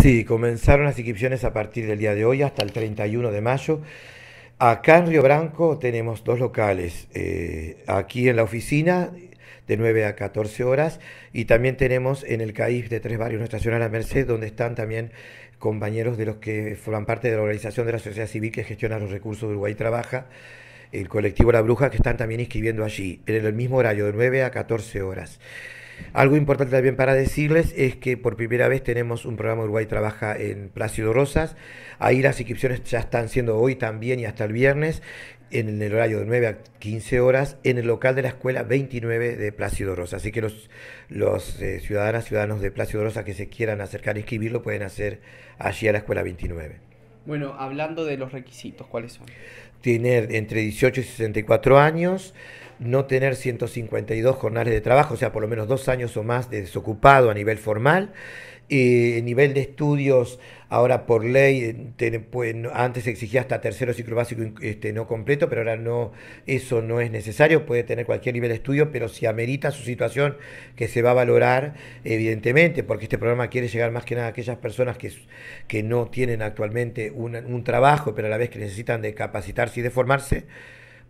Sí, comenzaron las inscripciones a partir del día de hoy hasta el 31 de mayo. Acá en Río Branco tenemos dos locales, eh, aquí en la oficina de 9 a 14 horas y también tenemos en el CAIF de Tres Barrios Nuestra Señora de la Merced, donde están también compañeros de los que forman parte de la organización de la sociedad civil que gestiona los recursos de Uruguay Trabaja, el colectivo La Bruja, que están también inscribiendo allí, en el mismo horario, de 9 a 14 horas. Algo importante también para decirles es que por primera vez tenemos un programa Uruguay Trabaja en Plácido Rosas. Ahí las inscripciones ya están siendo hoy también y hasta el viernes en el horario de 9 a 15 horas en el local de la escuela 29 de Plácido Rosas Así que los, los eh, ciudadanos de Plácido Rosas que se quieran acercar a inscribirlo pueden hacer allí a la escuela 29. Bueno, hablando de los requisitos, ¿cuáles son? Tener entre 18 y 64 años, no tener 152 jornales de trabajo, o sea, por lo menos dos años o más de desocupado a nivel formal. nivel de estudios, ahora por ley, pues, antes exigía hasta tercero ciclo básico este, no completo, pero ahora no, eso no es necesario, puede tener cualquier nivel de estudio, pero si amerita su situación, que se va a valorar, evidentemente, porque este programa quiere llegar más que nada a aquellas personas que, que no tienen actualmente un, un trabajo, pero a la vez que necesitan de capacitarse y de formarse,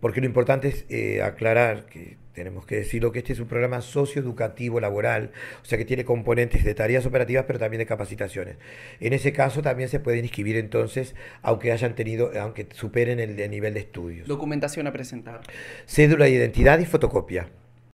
porque lo importante es eh, aclarar que tenemos que decirlo que este es un programa socioeducativo laboral, o sea que tiene componentes de tareas operativas, pero también de capacitaciones. En ese caso también se pueden inscribir entonces, aunque hayan tenido, aunque superen el, el nivel de estudios. Documentación a presentar. Cédula de identidad y fotocopia.